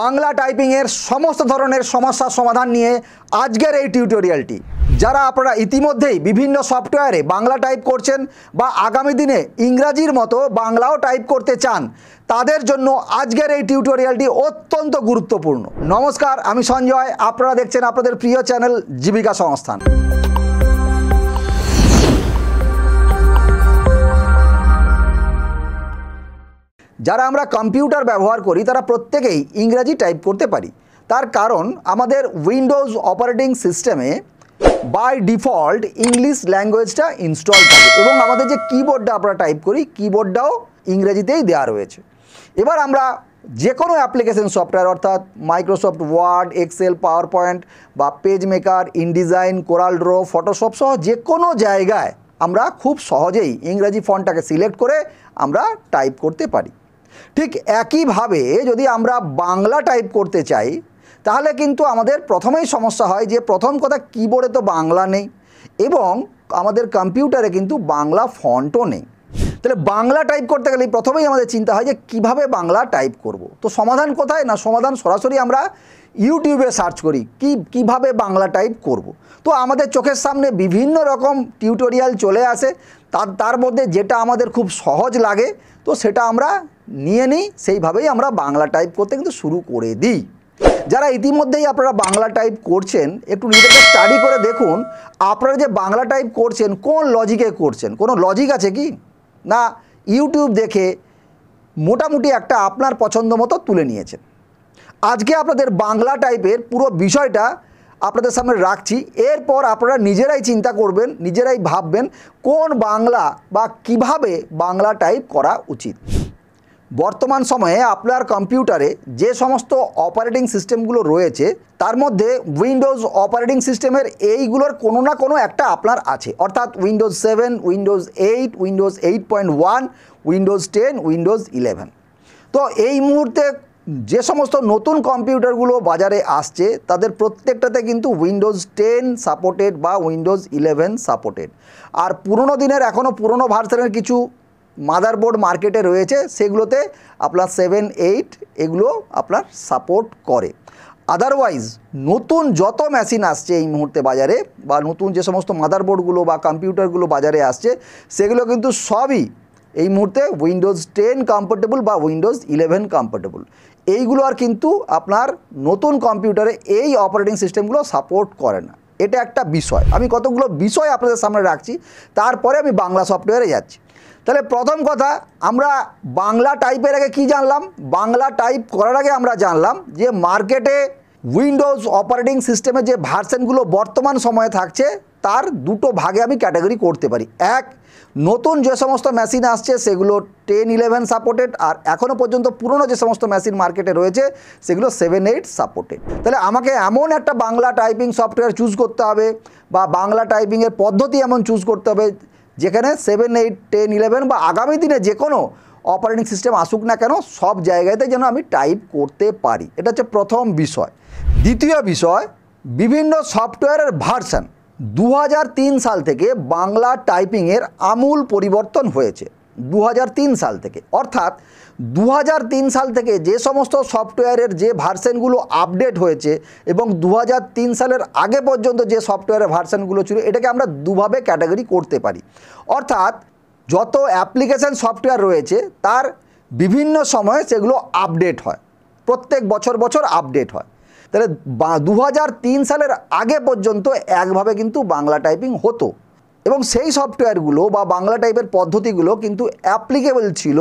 বাংলা টাইপিংয়ের সমস্ত ধরনের সমস্যা সমাধান নিয়ে আজকের এই টিউটোরিয়ালটি যারা আপনারা ইতিমধ্যেই বিভিন্ন সফটওয়্যারে বাংলা টাইপ করছেন বা আগামী দিনে ইংরাজির মতো বাংলাও টাইপ করতে চান তাদের জন্য আজকের এই টিউটোরিয়ালটি অত্যন্ত গুরুত্বপূর্ণ নমস্কার আমি সঞ্জয় আপনারা দেখছেন আপনাদের প্রিয় চ্যানেল জীবিকা সংস্থান যারা আমরা কম্পিউটার ব্যবহার করি তারা প্রত্যেকেই ইংরাজি টাইপ করতে পারি তার কারণ আমাদের উইন্ডোজ অপারেটিং সিস্টেমে বাই ডিফল্ট ইংলিশ ল্যাঙ্গুয়েজটা ইনস্টল থাকে এবং আমাদের যে কিবোর্ডটা আমরা টাইপ করি কিবোর্ডটাও ইংরেজিতেই দেওয়া রয়েছে এবার আমরা যে কোনো অ্যাপ্লিকেশন সফটওয়্যার অর্থাৎ Microsoft Word Excel PowerPoint বা PageMaker InDesign Corel Draw Photoshop সহ যে কোনো জায়গায় আমরা খুব সহজেই ইংরাজি ফন্টটাকে সিলেক্ট করে আমরা টাইপ করতে পারি ঠিক একইভাবে যদি আমরা বাংলা টাইপ করতে চাই তাহলে কিন্তু আমাদের প্রথমেই সমস্যা হয় যে প্রথম কথা কিবোর্ডে তো বাংলা নেই এবং আমাদের কম্পিউটারে কিন্তু বাংলা ফন্টও নেই তাহলে বাংলা টাইপ করতে গেলে প্রথমেই আমাদের চিন্তা হয় যে কিভাবে বাংলা টাইপ করব। তো সমাধান কোথায় না সমাধান সরাসরি আমরা ইউটিউবে সার্চ করি কি কিভাবে বাংলা টাইপ করব। তো আমাদের চোখের সামনে বিভিন্ন রকম টিউটোরিয়াল চলে আসে তার তার মধ্যে যেটা আমাদের খুব সহজ লাগে তো সেটা আমরা নিয়ে নিই সেইভাবেই আমরা বাংলা টাইপ করতে কিন্তু শুরু করে দিই যারা ইতিমধ্যেই আপনারা বাংলা টাইপ করছেন একটু নিজেদের স্টাডি করে দেখুন আপনারা যে বাংলা টাইপ করছেন কোন লজিকে করছেন কোনো লজিক আছে কি না ইউটিউব দেখে মোটামুটি একটা আপনার পছন্দ মতো তুলে নিয়েছেন আজকে আপনাদের বাংলা টাইপের পুরো বিষয়টা আপনাদের সামনে রাখছি এরপর আপনারা নিজেরাই চিন্তা করবেন নিজেরাই ভাববেন কোন বাংলা বা কিভাবে বাংলা টাইপ করা উচিত বর্তমান সময়ে আপনার কম্পিউটারে যে সমস্ত অপারেটিং সিস্টেমগুলো রয়েছে তার মধ্যে উইন্ডোজ অপারেটিং সিস্টেমের এইগুলোর কোনো না কোনো একটা আপনার আছে অর্থাৎ Windows seven Windows eight Windows eight point one Windows ten Windows eleven তো এই মুহূর্তে যে সমস্ত নতুন কম্পিউটারগুলো বাজারে আসছে তাদের প্রত্যেকটাতে কিন্তু উইন্ডোজ টেন সাপোর্টেড বা উইন্ডোজ ইলেভেন সাপোর্টেড আর পুরনো দিনের এখনও পুরনো ভার্সনের কিছু মাদারবোর্ড মার্কেটে রয়েছে সেগুলোতে আপনার সেভেন এইট এগুলো আপনার সাপোর্ট করে আদারওয়াইজ নতুন যত মেশিন আসছে এই মুহূর্তে বাজারে বা নতুন যে সমস্ত মাদারবোর্ডগুলো বা কম্পিউটারগুলো বাজারে আসছে সেগুলো কিন্তু সবই এই মুহূর্তে উইন্ডোজ টেন কমফোর্টেবল বা উইন্ডোজ ইলেভেন কমফোর্টেবল এইগুলো আর কিন্তু আপনার নতুন কম্পিউটারে এই অপারেটিং সিস্টেমগুলো সাপোর্ট করে না এটা একটা বিষয় আমি কতগুলো বিষয় আপনাদের সামনে রাখছি তারপরে আমি বাংলা সফটওয়্যারে যাচ্ছি তাহলে প্রথম কথা আমরা বাংলা টাইপের আগে কি জানলাম বাংলা টাইপ করার আগে আমরা জানলাম যে মার্কেটে উইন্ডোজ অপারেটিং সিস্টেমে যে ভার্সেনগুলো বর্তমান সময়ে থাকছে তার দুটো ভাগে আমি ক্যাটাগরি করতে পারি এক নতুন যে সমস্ত মেশিন আসছে সেগুলো টেন ইলেভেন সাপোর্টেড আর এখনও পর্যন্ত পুরনো যে সমস্ত মেশিন মার্কেটে রয়েছে সেগুলো সেভেন এইট সাপোর্টেড তাহলে আমাকে এমন একটা বাংলা টাইপিং সফটওয়্যার চুজ করতে হবে বা বাংলা টাইপিংয়ের পদ্ধতি এমন চুজ করতে হবে যেখানে সেভেন এইট টেন ইলেভেন বা আগামী দিনে যে কোনো অপারেটিং সিস্টেম আসুক না কেন সব জায়গাতে যেন আমি টাইপ করতে পারি এটা হচ্ছে প্রথম বিষয় দ্বিতীয় বিষয় বিভিন্ন সফটওয়্যারের ভার্সান দু সাল থেকে বাংলা টাইপিংয়ের আমূল পরিবর্তন হয়েছে দু সাল থেকে অর্থাৎ দু সাল থেকে যে সমস্ত সফটওয়্যারের যে ভার্সেনগুলো আপডেট হয়েছে এবং দু সালের আগে পর্যন্ত যে সফটওয়্যারের ভার্সেনগুলো ছিল এটাকে আমরা দুভাবে ক্যাটাগরি করতে পারি অর্থাৎ যত অ্যাপ্লিকেশান সফটওয়্যার রয়েছে তার বিভিন্ন সময়ে সেগুলো আপডেট হয় প্রত্যেক বছর বছর আপডেট হয় তাহলে দু সালের আগে পর্যন্ত একভাবে কিন্তু বাংলা টাইপিং হতো এবং সেই সফটওয়্যারগুলো বা বাংলা টাইপের পদ্ধতিগুলো কিন্তু অ্যাপ্লিকেবল ছিল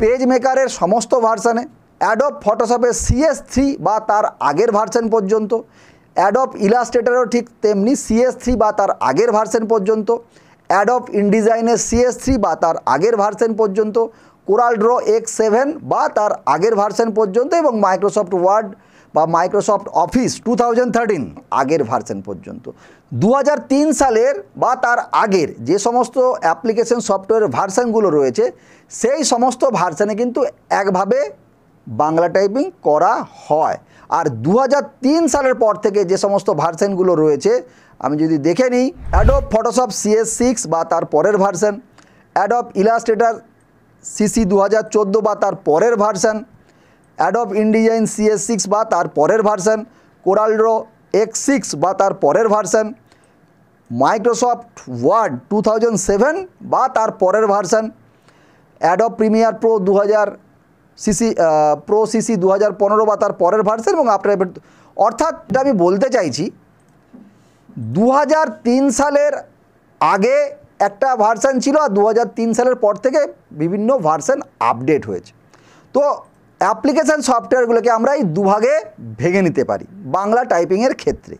পেজ মেকারের সমস্ত ভার্সানে অ্যাডপ ফটোশপের সিএস থ্রি বা তার আগের ভার্সান পর্যন্ত অ্যাডপ ইলাস্ট্রেটারও ঠিক তেমনি সিএস থ্রি বা তার আগের ভার্সান পর্যন্ত অ্যাডপ ইনডিজাইনের সিএস থ্রি বা তার আগের ভার্সান পর্যন্ত কোরাল ড্র এক্স সেভেন বা তার আগের ভার্সান পর্যন্ত এবং মাইক্রোসফট ওয়ার্ড বা মাইক্রোসফট অফিস টু আগের ভার্সান পর্যন্ত দু সালের বা তার আগের যে সমস্ত অ্যাপ্লিকেশন সফটওয়্যার ভার্সানগুলো রয়েছে সেই সমস্ত ভার্সানে কিন্তু একভাবে বাংলা টাইপিং করা হয় আর দু সালের পর থেকে যে সমস্ত ভার্সানগুলো রয়েছে আমি যদি দেখে নিই অ্যাডব ফটোশপ সিএস সিক্স বা তার পরের ভার্সান অ্যাডব ইলাস্ট্রেটার সিসি দু হাজার বা তার পরের version Adobe InDesign CS six বা তার পরের ভার্সান কোরালড্রো এক্স সিক্স বা তার পরের ভার্সান মাইক্রোসফট ওয়ার্ড টু বা তার পরের ভার্সান অ্যাডব প্রিমিয়ার প্রো দু সিসি প্রো সিসি দু বা তার পরের ভার্সান এবং আপনার অর্থাৎ আমি বলতে চাইছি দু সালের আগে একটা ভার্সান ছিল আর দু সালের পর থেকে বিভিন্ন ভার্সান আপডেট হয়েছে তো অ্যাপ্লিকেশান সফটওয়্যারগুলোকে আমরা এই দুভাগে ভেঙে নিতে পারি বাংলা টাইপিংয়ের ক্ষেত্রে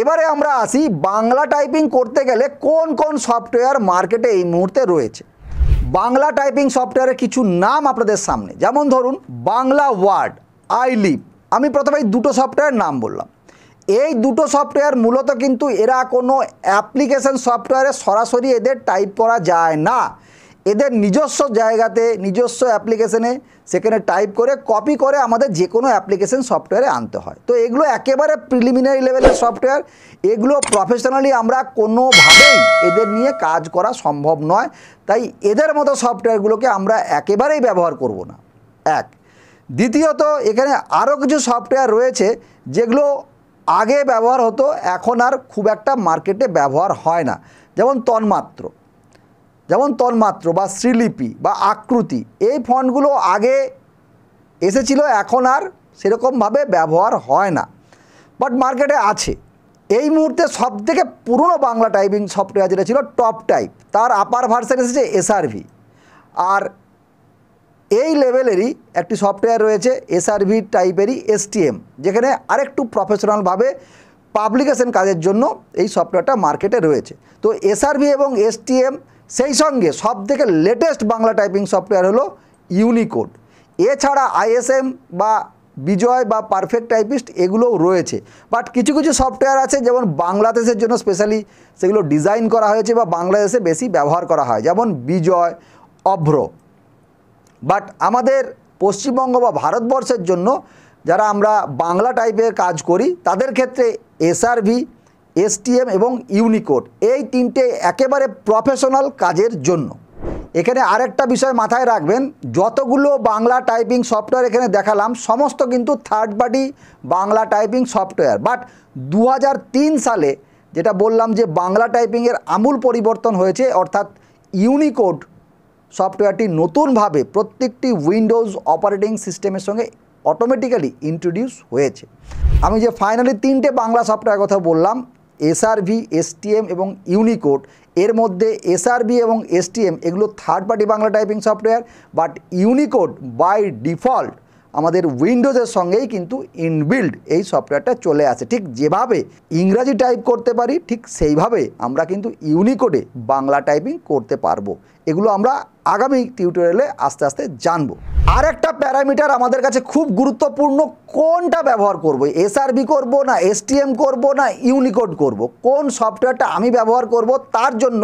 এবারে আমরা আসি বাংলা টাইপিং করতে গেলে কোন কোন সফটওয়্যার মার্কেটে এই মুহূর্তে রয়েছে বাংলা টাইপিং সফটওয়্যারের কিছু নাম আপনাদের সামনে যেমন ধরুন বাংলা ওয়ার্ড আইলিপ আমি এই দুটো সফটওয়্যার নাম বললাম এই দুটো সফটওয়্যার মূলত কিন্তু এরা কোনো অ্যাপ্লিকেশন সফটওয়্যারে সরাসরি এদের টাইপ করা যায় না এদের নিজস্ব জায়গাতে নিজস্ব অ্যাপ্লিকেশনে সেখানে টাইপ করে কপি করে আমাদের যে কোনো অ্যাপ্লিকেশান সফটওয়্যারে আনতে হয় তো এগুলো একেবারে প্রিলিমিনারি লেভেলের সফটওয়্যার এগুলো প্রফেশনালি আমরা কোনোভাবেই এদের নিয়ে কাজ করা সম্ভব নয় তাই এদের মতো সফটওয়্যারগুলোকে আমরা একেবারেই ব্যবহার করব না এক দ্বিতীয়ত এখানে আরও কিছু সফটওয়্যার রয়েছে যেগুলো আগে ব্যবহার হতো এখন আর খুব একটা মার্কেটে ব্যবহার হয় না যেমন তন্মাত্র যেমন তন্মাত্র বা শ্রীলিপি বা আকৃতি এই ফন্টগুলো আগে এসেছিল এখন আর সেরকমভাবে ব্যবহার হয় না বাট মার্কেটে আছে এই মুহূর্তে সবথেকে পুরনো বাংলা টাইপিং সফটওয়্যার যেটা ছিল টপ টাইপ তার আপার ভার্সান এসেছে এসআরভি আর এই লেভেলেরই একটি সফটওয়্যার রয়েছে এসআরভি টাইপেরই এসটিএম যেখানে আরেকটু প্রফেশনালভাবে পাবলিকেশন কাজের জন্য এই সফটওয়্যারটা মার্কেটে রয়েছে তো এসআরভি এবং এসটিএম সেই সঙ্গে সব থেকে লেটেস্ট বাংলা টাইপিং সফটওয়্যার হলো ইউনিকোড এছাড়া আইএসএম বা বিজয় বা পারফেক্ট টাইপিস্ট এগুলোও রয়েছে বাট কিছু কিছু সফটওয়্যার আছে যেমন বাংলাদেশের জন্য স্পেশালি সেগুলো ডিজাইন করা হয়েছে বা বাংলাদেশে বেশি ব্যবহার করা হয় যেমন বিজয় অভ্র বাট আমাদের পশ্চিমবঙ্গ বা ভারতবর্ষের জন্য যারা আমরা বাংলা টাইপের কাজ করি তাদের ক্ষেত্রে এসআরভি এসটিএম এবং ইউনিকোড এই তিনটে একেবারে প্রফেশনাল কাজের জন্য এখানে আরেকটা বিষয় মাথায় রাখবেন যতগুলো বাংলা টাইপিং সফটওয়্যার এখানে দেখালাম সমস্ত কিন্তু third party Bangla typing software but দু সালে যেটা বললাম যে বাংলা টাইপিংয়ের আমূল পরিবর্তন হয়েছে অর্থাৎ ইউনিকোড সফটওয়্যারটি নতুনভাবে প্রত্যেকটি উইন্ডোজ অপারেটিং সিস্টেমের সঙ্গে অটোমেটিক্যালি ইন্ট্রোডিউস হয়েছে আমি যে ফাইনালি তিনটে বাংলা সফটওয়্যার কথা বললাম এসআরভি এসটিএম এবং ইউনিকোড এর মধ্যে এসআরভি এবং এসটিএম এগুলো third party Bangla typing software but Unicode by default আমাদের উইন্ডোজের সঙ্গেই কিন্তু ইনবিল্ড এই সফটওয়্যারটা চলে আসে ঠিক যেভাবে ইংরাজি টাইপ করতে পারি ঠিক সেইভাবে আমরা কিন্তু ইউনিকোডে বাংলা টাইপিং করতে পারবো এগুলো আমরা আগামী টিউটোরিয়ালে আস্তে আস্তে জানবো আর একটা প্যারামিটার আমাদের কাছে খুব গুরুত্বপূর্ণ কোনটা ব্যবহার করব এসআরবি করবো না এসটিএম করব না ইউনিকোড করব কোন সফটওয়্যারটা আমি ব্যবহার করব তার জন্য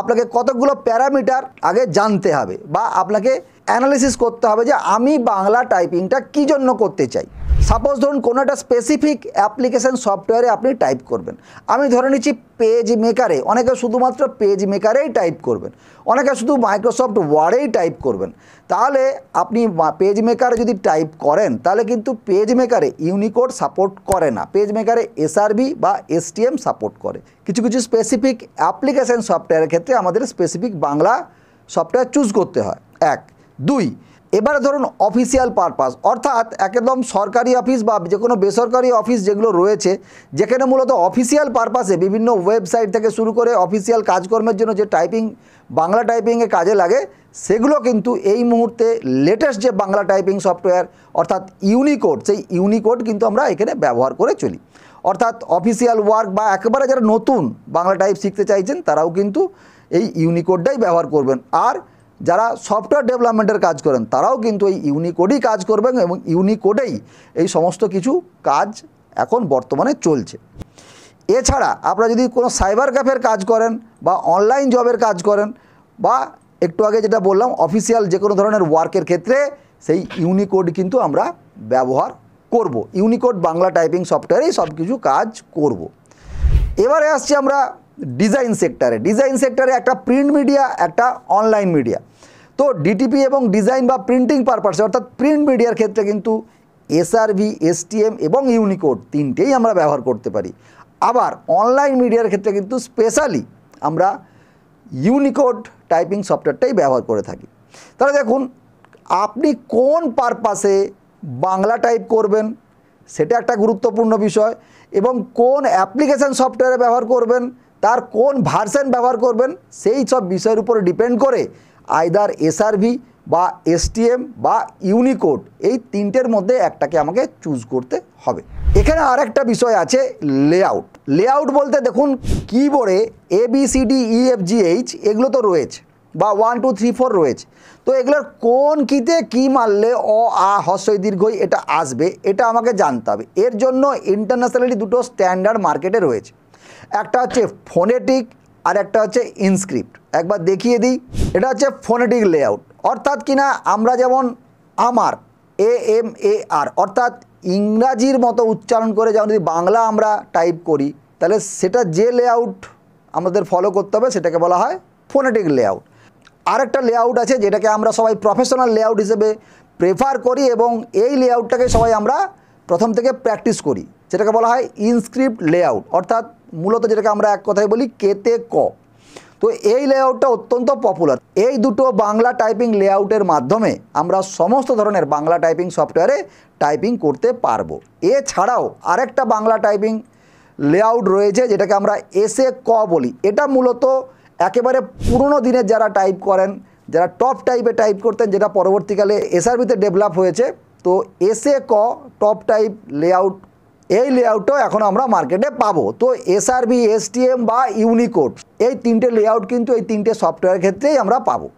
আপনাকে কতগুলো প্যারামিটার আগে জানতে হবে বা আপনাকে অ্যানালিসিস করতে হবে যে আমি বাংলা টাইপিংটা কী জন্য করতে চাই সাপোজ ধরুন কোনো একটা স্পেসিফিক অ্যাপ্লিকেশান সফটওয়্যারে আপনি টাইপ করবেন আমি ধরে নিচ্ছি পেজ মেকারে অনেকে শুধুমাত্র পেজ মেকারেই টাইপ করবেন অনেকে শুধু মাইক্রোসফট ওয়ার্ডেই টাইপ করবেন তাহলে আপনি পেজ মেকারে যদি টাইপ করেন তাহলে কিন্তু পেজ মেকারে ইউনিকোড সাপোর্ট করে না পেজ মেকারে এসআরবি বা এসটিএম সাপোর্ট করে কিছু কিছু স্পেসিফিক অ্যাপ্লিকেশান সফটওয়্যারের ক্ষেত্রে আমাদের স্পেসিফিক বাংলা সফটওয়্যার চুজ করতে হয় এক দুই এবারে ধরুন অফিসিয়াল পারপাস অর্থাৎ একদম সরকারি অফিস বা যে কোনো বেসরকারি অফিস যেগুলো রয়েছে যেখানে মূলত অফিসিয়াল পারপাসে বিভিন্ন ওয়েবসাইট থেকে শুরু করে অফিসিয়াল কাজকর্মের জন্য যে টাইপিং বাংলা টাইপিংয়ে কাজে লাগে সেগুলো কিন্তু এই মুহূর্তে লেটেস্ট যে বাংলা টাইপিং সফটওয়্যার অর্থাৎ ইউনিকোড সেই ইউনিকোড কিন্তু আমরা এখানে ব্যবহার করে চলি অর্থাৎ অফিসিয়াল ওয়ার্ক বা একেবারে যারা নতুন বাংলা টাইপ শিখতে চাইছেন তারাও কিন্তু এই ইউনিকোডটাই ব্যবহার করবেন আর যারা সফটওয়্যার ডেভেলপমেন্টের কাজ করেন তারাও কিন্তু এই ইউনিকোডেই কাজ করবেন এবং ইউনিকোডেই এই সমস্ত কিছু কাজ এখন বর্তমানে চলছে এছাড়া আপনারা যদি কোনো সাইবার ক্যাফের কাজ করেন বা অনলাইন জবের কাজ করেন বা একটু আগে যেটা বললাম অফিসিয়াল যে কোনো ধরনের ওয়ার্কের ক্ষেত্রে সেই ইউনিকোড কিন্তু আমরা ব্যবহার করব ইউনিকোড বাংলা টাইপিং সফটওয়্যারেই সব কিছু কাজ করব এবারে আসছি আমরা ডিজাইন সেক্টরে ডিজাইন সেক্টরে একটা প্রিন্ট মিডিয়া একটা অনলাইন মিডিয়া তো ডিটিপি এবং ডিজাইন বা প্রিন্টিং পারপাসে অর্থাৎ প্রিন্ট মিডিয়ার ক্ষেত্রে কিন্তু এসআরভি এসটিএম এবং ইউনিকোড তিনটেই আমরা ব্যবহার করতে পারি আবার অনলাইন মিডিয়ার ক্ষেত্রে কিন্তু স্পেশালি আমরা ইউনিকোড টাইপিং সফটওয়্যারটাই ব্যবহার করে থাকি তাহলে দেখুন আপনি কোন পারপাসে বাংলা টাইপ করবেন সেটা একটা গুরুত্বপূর্ণ বিষয় এবং কোন অ্যাপ্লিকেশান সফটওয়্যারে ব্যবহার করবেন তার কোন ভার্সান ব্যবহার করবেন সেই সব বিষয়ের উপরে ডিপেন্ড করে আইদার এসআরভি বা এসটিএম বা ইউনিকোড এই তিনটের মধ্যে একটাকে আমাকে চুজ করতে হবে এখানে আর একটা বিষয় আছে লেআউট লেআউট বলতে দেখুন কিবোর্ডে A B C D E F G H এগুলো তো রয়েছে বা ওয়ান টু থ্রি ফোর রয়েছে তো এগুলোর কোন কিতে কি মারলে অ আ হস্যই দীর্ঘই এটা আসবে এটা আমাকে জানতে হবে এর জন্য ইন্টারন্যাশনালি দুটো স্ট্যান্ডার্ড মার্কেটে রয়েছে একটা হচ্ছে ফোনেটিক আর একটা হচ্ছে ইনস্ক্রিপ্ট একবার দেখিয়ে দিই এটা হচ্ছে ফোনেটিক লেআউট অর্থাৎ কিনা আমরা যেমন আমার এ এম এ আর অর্থাৎ ইংরাজির মতো উচ্চারণ করে যেমন যদি বাংলা আমরা টাইপ করি তাহলে সেটা যে লেআউট আমাদের ফলো করতে হবে সেটাকে বলা হয় ফোনেটিক লেআউট আরেকটা লেআউট আছে যেটাকে আমরা সবাই প্রফেশনাল লেআউট হিসেবে প্রেফার করি এবং এই লেআউটটাকে সবাই আমরা প্রথম থেকে প্র্যাকটিস করি যেটাকে বলা হয় ইনস্ক্রিপ্ট লেআউট অর্থাৎ মূলত যেটাকে আমরা এক কথায় বলি কেতে ক তো এই লেআউটটা অত্যন্ত পপুলার এই দুটো বাংলা টাইপিং লেআউটের মাধ্যমে আমরা সমস্ত ধরনের বাংলা টাইপিং সফটওয়্যারে টাইপিং করতে পারবো এছাড়াও আরেকটা বাংলা টাইপিং লেআউট রয়েছে যেটাকে আমরা এসে ক বলি এটা মূলত একেবারে পুরনো দিনের যারা টাইপ করেন যারা টপ টাইপে টাইপ করতেন যেটা পরবর্তীকালে এসআরবিতে ডেভেলপ হয়েছে তো এসে ক টপ টাইপ লেআউট এই লেআউটটাও এখন আমরা মার্কেটে পাবো তো এসআরবি এসটিএম বা ইউনিকোড এই তিনটে লেআউট কিন্তু এই তিনটে সফটওয়্যার ক্ষেত্রেই আমরা পাবো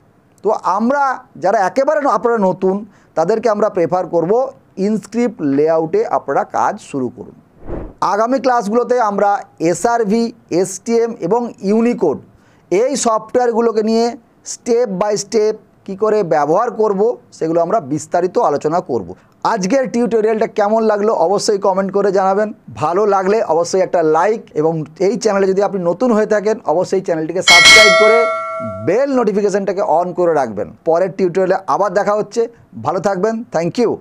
তো আমরা যারা একেবারে আপনারা নতুন তাদেরকে আমরা প্রেফার করব ইনস্ক্রিপ্ট লেআউটে আপনারা কাজ শুরু করুন আগামী ক্লাসগুলোতে আমরা এসআরভি এসটিএম এবং ইউনিকোড এই সফটওয়্যারগুলোকে নিয়ে স্টেপ বাই স্টেপ কি করে ব্যবহার করব সেগুলো আমরা বিস্তারিত আলোচনা করব। আজকের টিউটোরিয়ালটা কেমন লাগলো অবশ্যই কমেন্ট করে জানাবেন ভালো লাগলে অবশ্যই একটা লাইক এবং এই চ্যানেলে যদি আপনি নতুন হয়ে থাকেন অবশ্যই চ্যানেলটিকে সাবস্ক্রাইব করে বেল নোটিফিকেশানটাকে অন করে রাখবেন পরের টিউটোরিয়ালে আবার দেখা হচ্ছে ভালো থাকবেন থ্যাংক ইউ